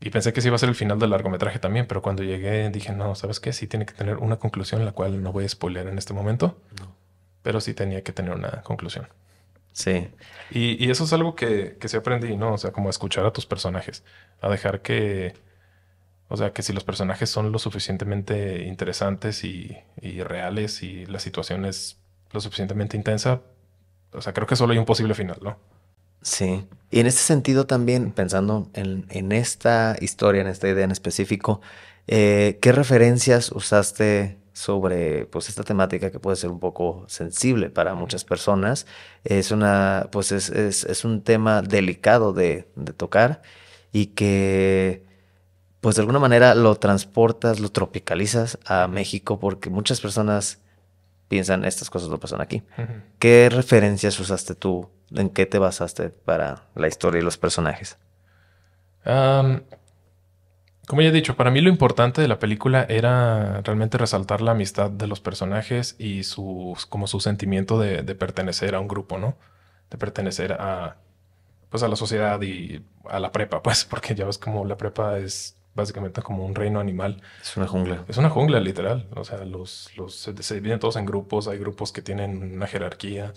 Speaker 1: Y pensé que sí iba a ser el final del largometraje también, pero cuando llegué dije, no, ¿sabes qué? Sí tiene que tener una conclusión, la cual no voy a spoiler en este momento. Pero sí tenía que tener una conclusión. Sí. Y, eso es algo que, que sí aprendí, ¿no? O sea, como escuchar a tus personajes, a dejar que. O sea, que si los personajes son lo suficientemente interesantes y, y reales y la situación es lo suficientemente intensa, o sea, creo que solo hay un posible final, ¿no?
Speaker 2: Sí. Y en este sentido también, pensando en, esta historia, en esta idea en específico, eh, ¿qué referencias usaste sobre pues, esta temática que puede ser un poco sensible para muchas personas? Es, una, pues, es, un tema delicado de, tocar y que pues de alguna manera lo transportas, lo tropicalizas a México porque muchas personas piensan estas cosas lo pasan aquí. ¿Qué referencias usaste tú ¿En qué te basaste para la historia y los personajes?
Speaker 1: como ya he dicho, para mí lo importante de la película era realmente resaltar la amistad de los personajes y sus, como su sentimiento de, pertenecer a un grupo, ¿no? De pertenecer a, pues a la sociedad y a la prepa, pues, porque ya ves como la prepa es básicamente como un reino animal. Es una jungla. Es una jungla, literal. O sea, los, los se dividen todos en grupos, hay grupos que tienen una jerarquía,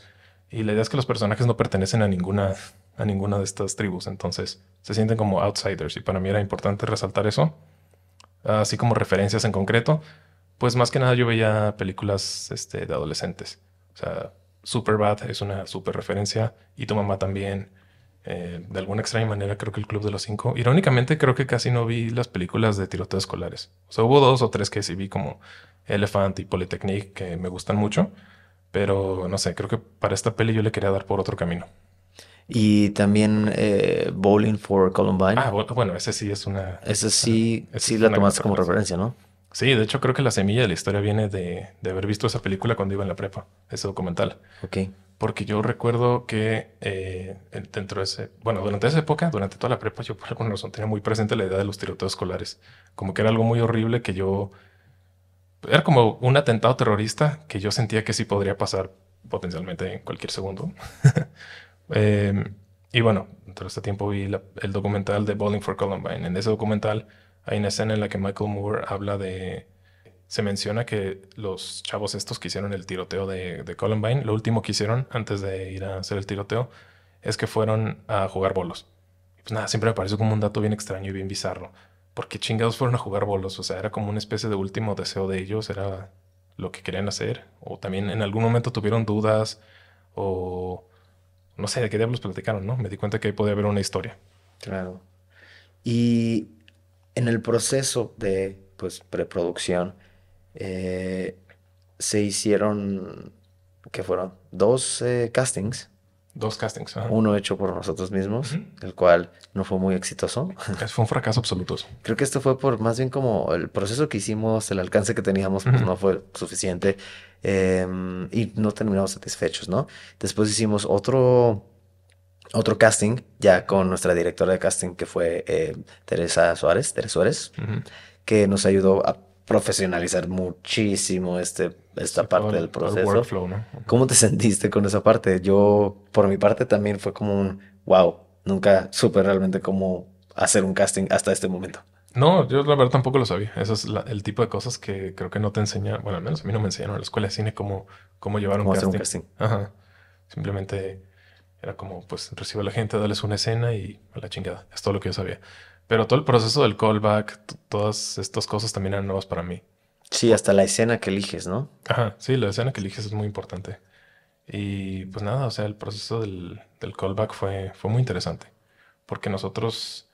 Speaker 1: y la idea es que los personajes no pertenecen a ninguna, a ninguna de estas tribus, entonces se sienten como outsiders y para mí era importante resaltar eso, así como referencias en concreto. Pues más que nada yo veía películas este, de adolescentes. O sea, Superbad es una super referencia y tu mamá también. Eh, de alguna extraña manera creo que el Club de los Cinco. Irónicamente creo que casi no vi las películas de tiroteos escolares. O sea, hubo dos o tres que sí vi como Elephant y polytechnic que me gustan mucho pero no sé, creo que para esta peli yo
Speaker 2: le quería dar por otro camino. Y también eh, Bowling for Columbine. Ah,
Speaker 1: bueno, ese sí es una.
Speaker 2: Ese sí, sí la tomaste como referencia, ¿no?
Speaker 1: Sí, de hecho creo que la semilla de la historia viene de, haber visto esa película cuando iba en la prepa, ese documental. Ok. Porque yo recuerdo que eh, dentro de ese, bueno, durante esa época, durante toda la prepa, yo por alguna razón tenía muy presente la idea de los tiroteos escolares. Como que era algo muy horrible que yo era como un atentado terrorista que yo sentía que sí podría pasar potencialmente en cualquier segundo. Em, y bueno, todo este tiempo vi el documental de Bowling for Columbine. En ese documental hay una escena en la que Michael Moore habla de... Se menciona que los chavos estos que hicieron el tiroteo de, de Columbine, lo último que hicieron antes de ir a hacer el tiroteo, es que fueron a jugar bolos. Pues nada, siempre me pareció como un dato bien extraño y bien bizarro porque chingados fueron a jugar bolos. O sea, era como una especie de último deseo de ellos, era lo que querían hacer. O también en algún momento tuvieron dudas o no sé de qué diablos platicaron, ¿no? Me di cuenta que ahí
Speaker 2: podía haber una historia. Claro. Y en el proceso de pues preproducción eh, se hicieron que fueron dos castings
Speaker 1: Dos castings. Uno
Speaker 2: hecho por nosotros mismos, el cual no fue muy exitoso. fue un fracaso absoluto. Creo que esto fue por más bien como el proceso que hicimos, el alcance que teníamos, pues, no fue suficiente em, y no terminamos satisfechos, ¿no? Después hicimos otro, otro casting ya con nuestra directora de casting que fue eh, Teresa Suárez, Teresa Suárez, que nos ayudó a profesionalizar muchísimo este esta parte del proceso. ¿Cómo te sentiste con esa parte? Yo, por mi parte, también fue como un wow, nunca supe realmente cómo hacer un casting hasta este momento.
Speaker 1: No, yo la verdad tampoco lo sabía. Ese es el tipo de cosas que creo que no te enseña, bueno, al menos a mí no me enseñaron en la escuela de cine cómo, cómo llevar un, casting. Simplemente era como, pues, recibe a la gente, dales una escena y a la chingada. Es todo lo que yo sabía. Pero todo el proceso del callback, todas estas
Speaker 2: cosas también eran nuevas para mí. Sí, hasta la escena que eliges, ¿no?
Speaker 1: Ajá, sí, la escena que eliges es muy importante. Y pues nada, o sea, el proceso del, del callback fue, fue muy interesante. Porque nosotros,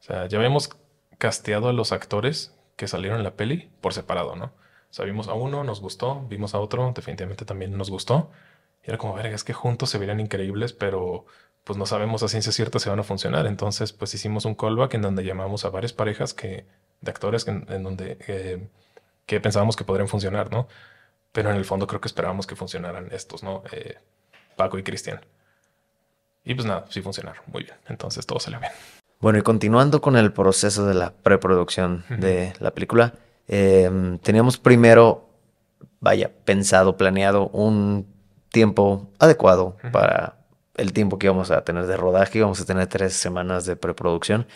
Speaker 1: o sea, ya habíamos casteado a los actores que salieron en la peli por separado, ¿no? O sea, vimos a uno, nos gustó, vimos a otro, definitivamente también nos gustó. Y era como, verga, es que juntos se verían increíbles, pero pues no sabemos a ciencia cierta si van a funcionar. Entonces, pues hicimos un callback en donde llamamos a varias parejas que, de actores en, donde eh, que pensábamos que podrían funcionar, ¿no? Pero en el fondo creo que esperábamos que funcionaran estos, ¿no? Eh, Paco y Cristian. Y pues nada, sí funcionaron muy bien. Entonces todo salió bien.
Speaker 2: Bueno, y continuando con el proceso de la preproducción de la película, em, teníamos primero, vaya, pensado, planeado un tiempo adecuado para el tiempo que íbamos a tener de rodaje. Íbamos a tener tres semanas de preproducción.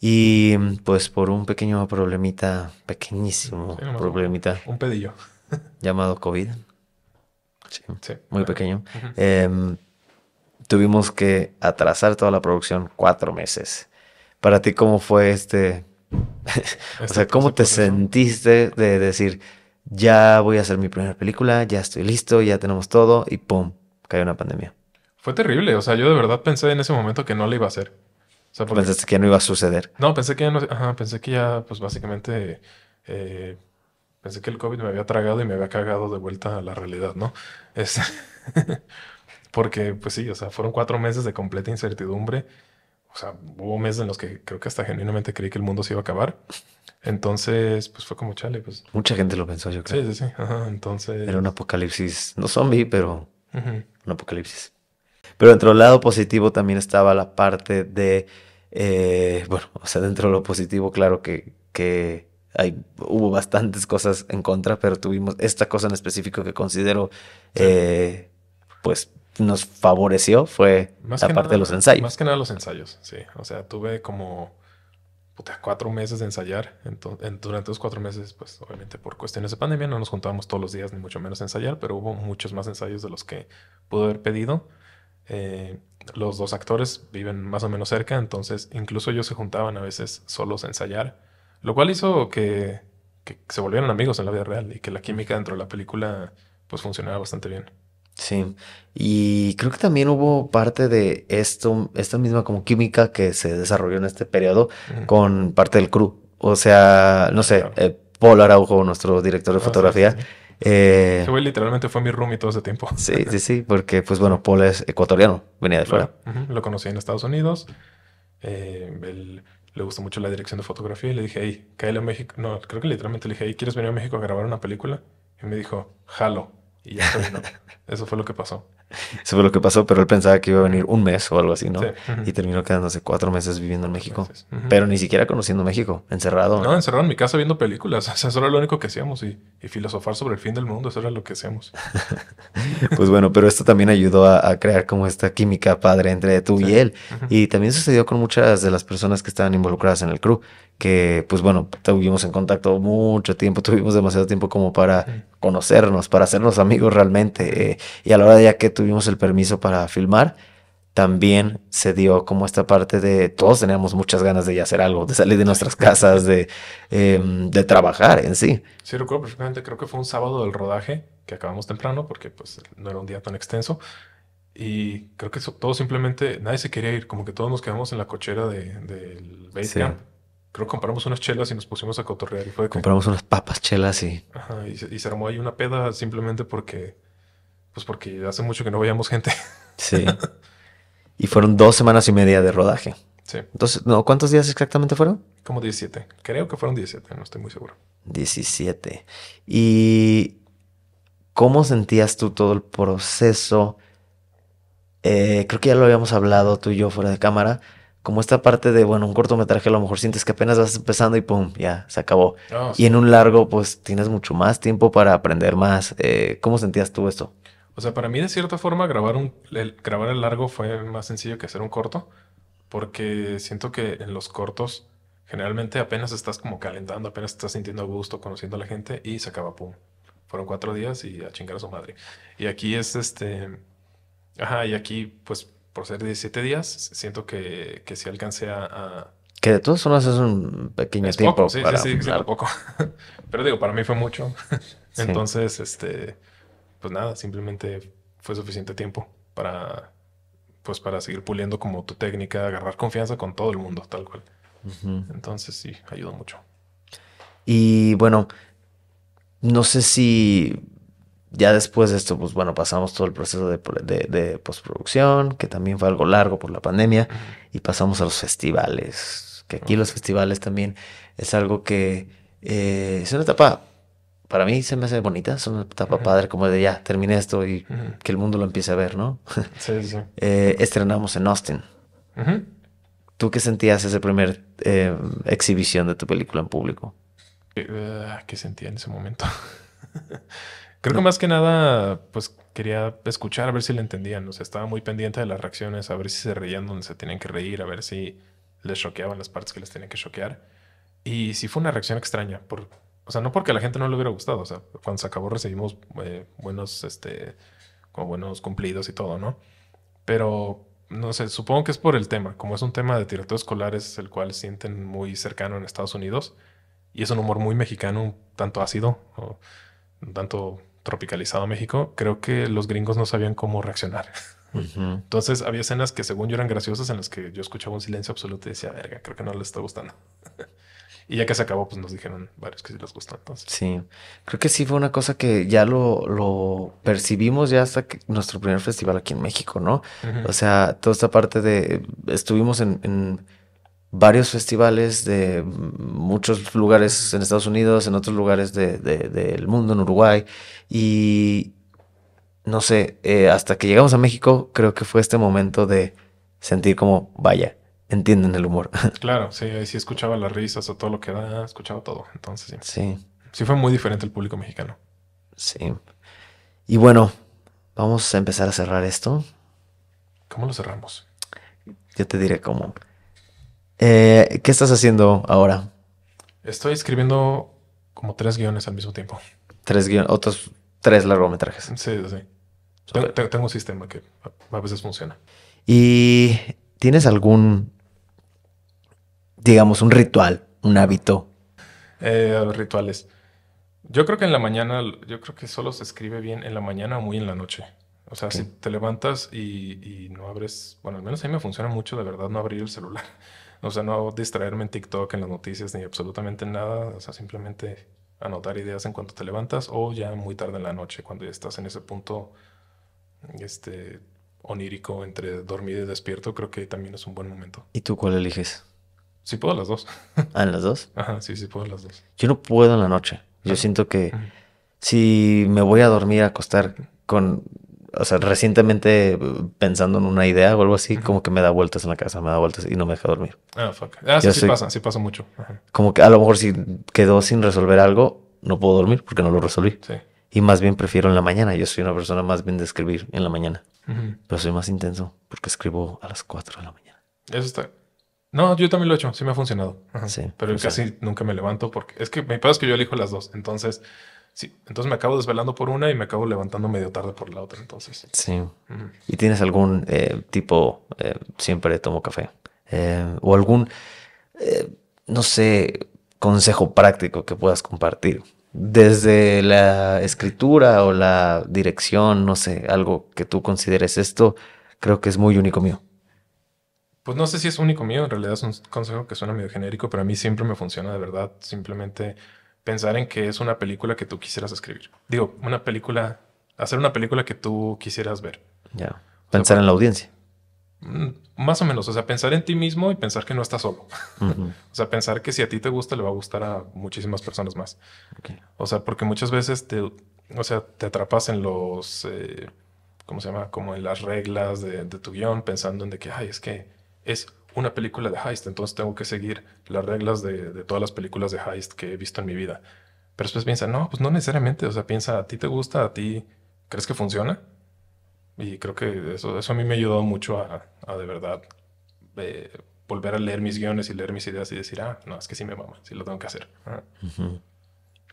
Speaker 2: Y pues por un pequeño problemita, pequeñísimo problemita. Un, pedillo. llamado COVID. Sí, muy pequeño. Em, tuvimos que atrasar toda la producción cuatro meses. Para ti, ¿cómo fue este? o este sea, ¿cómo te sentiste de decir, ya voy a hacer mi primera película, ya estoy listo, ya tenemos todo y ¡pum! Cayó una pandemia.
Speaker 1: Fue terrible, o sea, yo de verdad pensé en ese momento que no la iba a hacer sea,
Speaker 2: que no iba a suceder.
Speaker 1: No, pensé que ya no, pensé que ya, pues básicamente, eh, pensé que el COVID me había tragado y me había cagado de vuelta a la realidad, ¿no? es porque, pues sí, o sea, fueron cuatro meses de completa incertidumbre. O sea, hubo meses en los que creo que hasta genuinamente creí que el mundo se iba a acabar. Entonces, pues fue como chale, pues.
Speaker 2: Mucha gente lo pensó, yo creo. Sí, sí, sí. Ajá, entonces. Era un apocalipsis, no zombie, pero un apocalipsis. Pero dentro del lado positivo también estaba la parte de, eh, bueno, o sea, dentro de lo positivo, claro que, que hay, hubo bastantes cosas en contra, pero tuvimos esta cosa en específico que considero, eh, pues, nos favoreció fue la parte de los ensayos. Más
Speaker 1: que nada los ensayos, sí. O sea, tuve como cuatro meses de ensayar. durante esos cuatro meses, pues obviamente por cuestiones de pandemia no nos juntábamos todos los días, ni mucho menos ensayar, pero hubo muchos más ensayos de los que pudo haber pedido. Eh, los dos actores viven más o menos cerca, entonces incluso ellos se juntaban a veces solos a ensayar, lo cual hizo que, se volvieran amigos en la vida real y que la química dentro de la película pues funcionara bastante
Speaker 2: bien. Sí, y creo que también hubo parte de esto, esta misma como química que se desarrolló en este periodo con parte del crew. O sea, no sé, eh, Paul Araujo, nuestro director de ah, fotografía, eh,
Speaker 1: güey literalmente fue mi y todo ese tiempo. Sí, sí,
Speaker 2: sí, porque pues bueno, Paul es ecuatoriano, venía de fuera.
Speaker 1: Lo conocí en Estados Unidos. Eh, le gustó mucho la dirección de fotografía y le dije, hey, cae a México. No, creo que literalmente le dije, hey, ¿quieres venir a México a grabar una película? Y me dijo, jalo. Y ya terminó. Eso fue lo que pasó.
Speaker 2: Eso fue lo que pasó, pero él pensaba que iba a venir un mes o algo así, ¿no? Y terminó quedándose cuatro meses viviendo en México, pero ni siquiera conociendo México, encerrado.
Speaker 1: No, encerrado en mi casa viendo películas. O sea, eso era lo único que hacíamos y, filosofar sobre el fin del mundo, eso era lo que hacíamos.
Speaker 2: pues bueno, pero esto también ayudó a, crear como esta química padre entre tú y él. Y también sucedió con muchas de las personas que estaban involucradas en el crew que pues bueno, estuvimos en contacto mucho tiempo, tuvimos demasiado tiempo como para conocernos, para hacernos amigos realmente. Eh, y a la hora de ya que tuvimos el permiso para filmar, también se dio como esta parte de todos teníamos muchas ganas de hacer algo, de salir de nuestras casas, de, em, de trabajar en sí.
Speaker 1: Sí, recuerdo perfectamente, creo que fue un sábado del rodaje, que acabamos temprano porque pues no era un día tan extenso. Y creo que eso, todo simplemente, nadie se quería ir, como que todos nos quedamos en la cochera del de, creo que compramos unas chelas y nos pusimos a cotorrear. Y
Speaker 2: fue compramos unas papas chelas y...
Speaker 1: y, se armó ahí una peda simplemente porque... Pues porque hace mucho que no veíamos gente.
Speaker 2: Sí. y fueron dos semanas y media de rodaje. Sí. Entonces, no, ¿cuántos días exactamente fueron?
Speaker 1: Como 17. Creo que fueron 17, no estoy muy
Speaker 2: seguro. 17. ¿Y cómo sentías tú todo el proceso? Eh, creo que ya lo habíamos hablado tú y yo fuera de cámara, como esta parte de, bueno, un cortometraje a lo mejor sientes que apenas vas empezando y pum, ya, se acabó. y en un largo, pues tienes mucho más tiempo para aprender más. Eh, ¿Cómo sentías tú esto?
Speaker 1: O sea, para mí de cierta forma grabar, un, el, grabar el largo fue más sencillo que hacer un corto, porque siento que en los cortos generalmente apenas estás como calentando, apenas estás sintiendo gusto, conociendo a la gente y se acaba, pum. Fueron cuatro días y a chingar a su madre. Y aquí es este... Ajá, y aquí pues por ser 17 días, siento que, que sí alcancé a,
Speaker 2: Que de todas formas es un pequeño tiempo. sí, para sí, sí,
Speaker 1: poco Pero digo, para mí fue mucho. Entonces, este, pues nada, simplemente fue suficiente tiempo para, pues para seguir puliendo como tu técnica, agarrar confianza con todo el mundo, tal cual. Entonces sí, ayudó mucho.
Speaker 2: Y bueno, no sé si ya después de esto, pues bueno, pasamos todo el proceso de, postproducción, que también fue algo largo por la pandemia, y pasamos a los festivales, que aquí los festivales también es algo que eh, es una etapa, para mí se me hace bonita, es una etapa padre, como de ya, terminé esto y que el mundo lo empiece a ver, ¿no? Sí, sí. Eh, estrenamos en Austin. ¿Tú qué sentías esa primera eh, exhibición de tu película en público?
Speaker 1: Ah, ¿Qué sentía en ese momento? Creo que más que nada, pues quería escuchar a ver si le entendían. O sea, estaba muy pendiente de las reacciones, a ver si se reían donde se tenían que reír, a ver si les choqueaban las partes que les tenían que choquear. Y si fue una reacción extraña. Por, o sea, no porque a la gente no le hubiera gustado. O sea, cuando se acabó recibimos eh, buenos, este, como buenos cumplidos y todo, ¿no? Pero no sé, supongo que es por el tema. Como es un tema de tiroteo escolar, es el cual sienten muy cercano en Estados Unidos. Y es un humor muy mexicano, tanto ácido, o tanto tropicalizado México, creo que los gringos no sabían cómo reaccionar. Entonces había escenas que según yo eran graciosas en las que yo escuchaba un silencio absoluto y decía, verga, creo que no les está gustando. y ya que se acabó, pues nos dijeron varios
Speaker 2: que sí les gustó. Sí, creo que sí fue una cosa que ya lo, percibimos ya hasta que nuestro primer festival aquí en México, ¿no? O sea, toda esta parte de, estuvimos en varios festivales de muchos lugares en Estados Unidos, en otros lugares del mundo, en Uruguay, y no sé, eh, hasta que llegamos a México, creo que fue este momento de sentir como, vaya, entienden el humor.
Speaker 1: Claro, sí, ahí sí escuchaba las risas o todo lo que da, escuchaba todo, entonces sí. Sí. Sí fue muy diferente el público mexicano.
Speaker 2: Sí. Y bueno, vamos a empezar a cerrar esto.
Speaker 1: ¿Cómo lo cerramos?
Speaker 2: Yo te diré cómo. Eh, ¿Qué estás haciendo ahora?
Speaker 1: Estoy escribiendo como tres guiones al mismo tiempo.
Speaker 2: Tres guiones, otros tres largometrajes.
Speaker 1: Sí, sí. Tengo, un sistema que a veces funciona.
Speaker 2: ¿Y tienes algún, digamos, un ritual, un hábito?
Speaker 1: Eh, rituales. Yo creo que en la mañana, yo creo que solo se escribe bien en la mañana o muy en la noche. O sea, si te levantas y, y, no abres, bueno, al menos a mí me funciona mucho de verdad no abrir el celular. O sea, no distraerme en TikTok, en las noticias, ni absolutamente nada. O sea, simplemente anotar ideas en cuanto te levantas o ya muy tarde en la noche, cuando ya estás en ese punto este, onírico entre dormir y despierto, creo que también es un buen momento.
Speaker 2: ¿Y tú cuál eliges? Sí puedo las dos. ¿Ah, en las dos?
Speaker 1: Ajá, sí, sí puedo las dos.
Speaker 2: Yo no puedo en la noche. Yo ah. siento que si me voy a dormir a acostar con o sea, recientemente eh, pensando en una idea o algo así, como que me da vueltas en la casa, me da vueltas y no me deja dormir. Ah, fuck. Ah, sí, pasa, sí pasa mucho. Como que a lo mejor si quedó sin resolver algo, no puedo dormir porque no lo resolví. Sí. Y más bien prefiero en la mañana. Yo soy una persona más bien de escribir en la mañana. Pero soy más intenso porque escribo a las 4 de la mañana.
Speaker 1: Eso está. No, yo también lo he hecho. Sí me ha funcionado. Sí, Pero casi nunca me levanto porque es que me pasa es que yo elijo las dos. Entonces Sí, entonces me acabo desvelando por una y me acabo levantando medio tarde por la otra,
Speaker 2: entonces. Sí. ¿Y tienes algún eh, tipo, eh, siempre tomo café, eh, o algún, no sé, consejo práctico que puedas compartir? Desde la escritura o la dirección, no sé, algo que tú consideres esto, creo que es muy único mío.
Speaker 1: Pues no sé si es único mío, en realidad es un consejo que suena medio genérico, pero a mí siempre me funciona de verdad, simplemente pensar en que es una película que tú quisieras escribir. Digo, una película, hacer una película que tú quisieras ver.
Speaker 2: Ya. Pensar en la audiencia.
Speaker 1: Mm, más o menos, o sea, pensar en ti mismo y pensar que no estás solo. o sea, pensar que si a ti te gusta, le va a gustar a muchísimas personas más. O sea, porque muchas veces te, o sea, te atrapas en los, eh, ¿cómo se llama? Como en las reglas de, tu guión, pensando en que, ay, es que es una película de heist, entonces tengo que seguir las reglas de, todas las películas de heist que he visto en mi vida. Pero después piensa, no, pues no necesariamente, o sea, piensa, ¿a ti te gusta? ¿A ti crees que funciona? Y creo que eso, eso a mí me ha ayudado mucho a, de verdad eh, volver a leer mis guiones y leer mis ideas y decir, ah, no, es que sí me mama, sí lo tengo que hacer. Ah.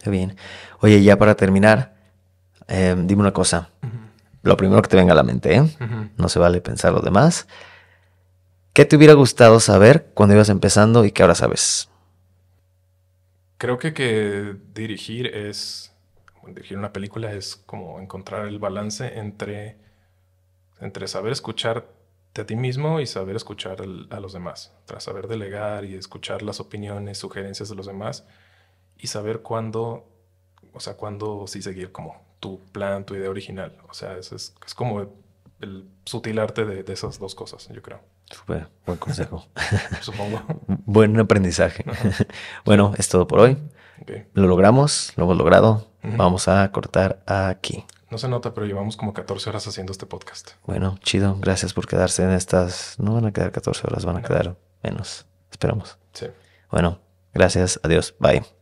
Speaker 2: bien. Oye, ya para terminar, eh, dime una cosa. Lo primero que te venga a la mente, ¿eh? No se vale pensar lo demás. ¿Qué te hubiera gustado saber cuando ibas empezando y qué ahora sabes?
Speaker 1: Creo que, que dirigir es, dirigir una película es como encontrar el balance entre, entre saber escucharte a ti mismo y saber escuchar a los demás, tras saber delegar y escuchar las opiniones, sugerencias de los demás y saber cuándo, o sea, cuándo sí seguir como tu plan, tu idea original. O sea, es, es, como el, sutil arte de esas dos cosas, yo creo
Speaker 2: buen consejo. Supongo. buen aprendizaje. bueno, es todo por hoy. Lo logramos, lo hemos logrado. Vamos a cortar aquí.
Speaker 1: No se nota, pero llevamos como 14 horas haciendo este podcast.
Speaker 2: Bueno, chido. Gracias por quedarse en estas. No van a quedar 14 horas, van a quedar menos. Esperamos. Sí. Bueno, gracias. Adiós. Bye.